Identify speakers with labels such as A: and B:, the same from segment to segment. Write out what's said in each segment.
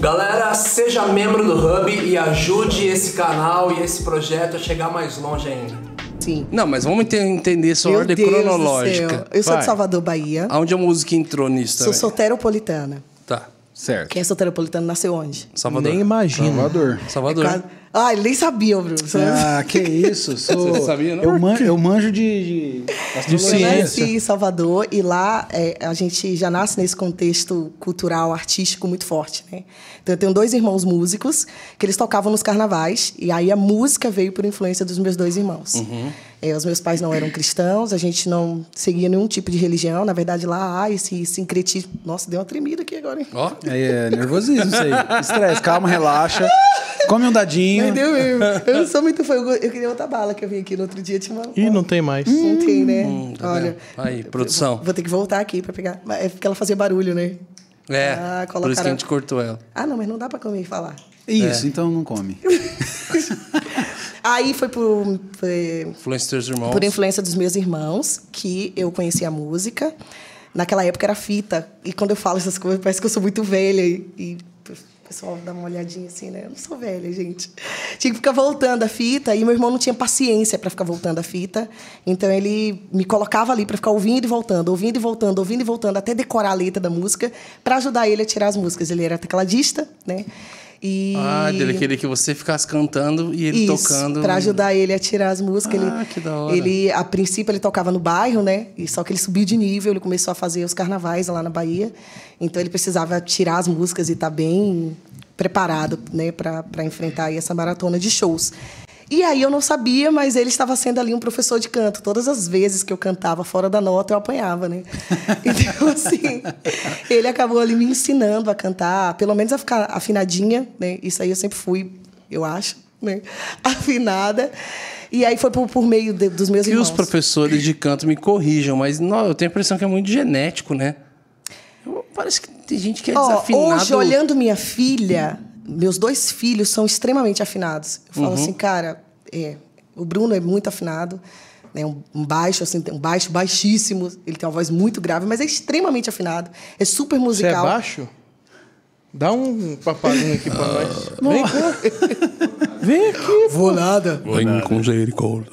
A: Galera, seja membro do Hub e ajude esse canal e esse projeto a chegar mais longe ainda. Sim. Não, mas vamos entender sua Meu ordem Deus cronológica. Eu Vai. sou de Salvador, Bahia. Aonde a música entrou nisso também? Sou soteropolitana. Tá, certo. Quem é soteropolitano nasceu onde? Salvador. Nem imagino. Salvador. Salvador. É ah, ele nem sabia, Bruno. Ah, que isso. Sou... Você sabia, não? Eu, eu manjo de, de, de ciência. Eu nasci em Salvador e lá é, a gente já nasce nesse contexto cultural, artístico muito forte, né? Então eu tenho dois irmãos músicos que eles tocavam nos carnavais e aí a música veio por influência dos meus dois irmãos. Uhum. É, os meus pais não eram cristãos, a gente não seguia nenhum tipo de religião. Na verdade, lá há esse sincretismo. Nossa, deu uma tremida aqui agora, hein? Ó, oh. é, é nervosismo isso aí. Estresse, calma, relaxa. Come um dadinho. Entendeu mesmo. Eu não sou muito fã. Eu, eu queria outra bala que eu vim aqui no outro dia. Tinha uma... Ih, não tem mais. não tem, né? Hum, tá Olha. Aí, produção. Vou, vou, ter que voltar aqui pra pegar. é porque ela fazia barulho, né? É. Ah, colocaram... Por isso que a gente cortou ela. Ah, não, mas não dá pra comer e falar. Isso, é. então não come. Aí foi por. Foi, por influência dos meus irmãos, que eu conheci a música. Naquela época era fita. E quando eu falo essas coisas, parece que eu sou muito velha. E, e o pessoal dá uma olhadinha assim, né? Eu não sou velha, gente. Tinha que ficar voltando a fita e meu irmão não tinha paciência para ficar voltando a fita. Então ele me colocava ali para ficar ouvindo e voltando, ouvindo e voltando, ouvindo e voltando até decorar a letra da música para ajudar ele a tirar as músicas. Ele era tecladista, né? E... Ah, ele queria que você ficasse cantando e ele Isso, tocando. Pra ajudar ele a tirar as músicas. Ah, ele, que da hora. Ele, a princípio, ele tocava no bairro, né? E só que ele subiu de nível, ele começou a fazer os carnavais lá na Bahia. Então ele precisava tirar as músicas e estar tá bem preparado, né, para enfrentar essa maratona de shows. E aí eu não sabia, mas ele estava sendo ali um professor de canto. Todas as vezes que eu cantava fora da nota, eu apanhava, né? Então, assim, ele acabou ali me ensinando a cantar, pelo menos a ficar afinadinha, né? Isso aí eu sempre fui, eu acho, né? Afinada. E aí foi por, por meio de, dos meus e irmãos. E os professores de canto me corrijam, mas não, eu tenho a impressão que é muito genético, né? Parece que tem gente que é oh, desafinada. Hoje, olhando minha filha, meus dois filhos são extremamente afinados. Eu falo uhum. assim, cara, é, o Bruno é muito afinado, né? um, baixo, assim, um baixo baixíssimo. Ele tem uma voz muito grave, mas é extremamente afinado. É super musical. Você é baixo? Dá um papalinho aqui pra nós. Vem cá. Vem aqui. Vou nada. Vem com misericórdia.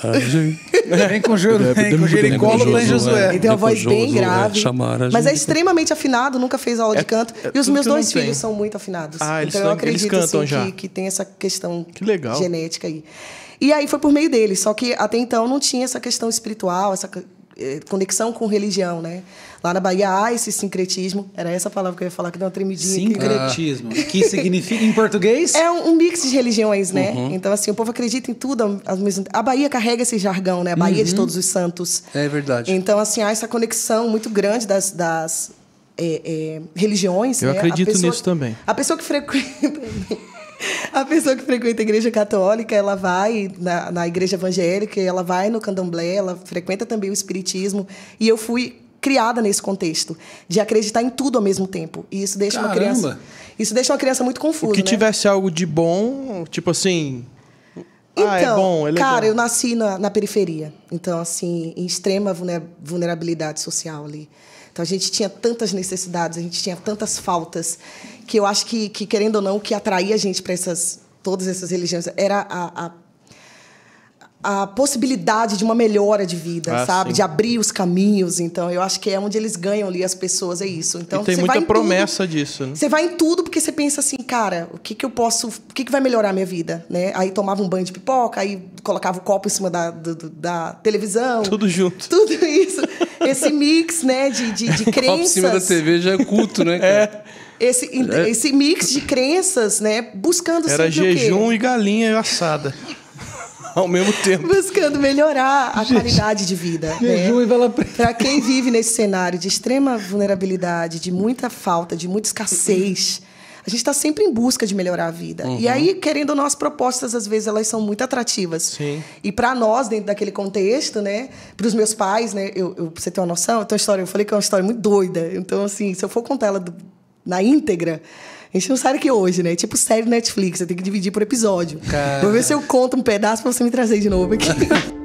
A: É, vem com, ju... É, vem com Jericó, Lula em é. Josué. Ele uma voz bem grave. Mas é extremamente afinado, nunca fez aula de canto. E os meus dois filhos são muito afinados. Ah, eles então eu acredito assim, que, que tem essa questão genética aí. E aí foi por meio deles, só que até então não tinha essa questão espiritual, essa eh, conexão com religião, né? Lá na Bahia há esse sincretismo. Era essa palavra que eu ia falar, que deu uma tremidinha. Sincretismo. que significa em português? É um, um mix de religiões, né? Uhum. Então, assim, o povo acredita em tudo. A Bahia carrega esse jargão, né? A Bahia uhum. de todos os santos. É verdade. Então, assim, há essa conexão muito grande das... das é, é, religiões. Eu né? acredito pessoa, nisso também. A pessoa que frequenta. a pessoa que frequenta a igreja católica, ela vai na, na igreja evangélica, ela vai no candomblé, ela frequenta também o espiritismo. E eu fui criada nesse contexto de acreditar em tudo ao mesmo tempo. E isso deixa Caramba. uma criança. Isso deixa uma criança muito confusa. O que né? tivesse algo de bom, tipo assim. Então, ah, é então, bom, é legal. cara, eu nasci na, na periferia. Então, assim, em extrema vulnerabilidade social ali. Então, a gente tinha tantas necessidades, a gente tinha tantas faltas que eu acho que, que querendo ou não, o que atraía a gente para essas todas essas religiões era a, a, a, possibilidade de uma melhora de vida, ah, sabe? Sim. De abrir os caminhos. Então, eu acho que é onde eles ganham ali as pessoas, é isso. Então, e tem muita promessa tudo, disso, né? Você vai em tudo porque você pensa assim, cara, o que, que eu posso. O que, que vai melhorar a minha vida? Né? Aí tomava um banho de pipoca, aí colocava o copo em cima da, do, da televisão. Tudo junto. Tudo isso esse mix, né, de, de, de crenças. Em cima da TV já é culto, né? Cara? É. Esse, é. esse mix de crenças, né? Buscando Era jejum e galinha assada. Ao mesmo tempo. Buscando melhorar a Gente, qualidade de vida. Né? Jejum né? e vela Para quem vive nesse cenário de extrema vulnerabilidade, de muita falta, de muita escassez. A gente está sempre em busca de melhorar a vida. Uhum. E aí, querendo ou não, as propostas, às vezes, elas são muito atrativas. Sim. E para nós, dentro daquele contexto, né? Para os meus pais, né? Eu, eu, pra você ter uma noção, eu tenho uma história, eu falei que é uma história muito doida. Então, assim, se eu for contar ela do, na íntegra, a gente não sabe que é hoje, né? Tipo série Netflix, você tem que dividir por episódio. Cara. Vou ver se eu conto um pedaço para você me trazer de novo aqui.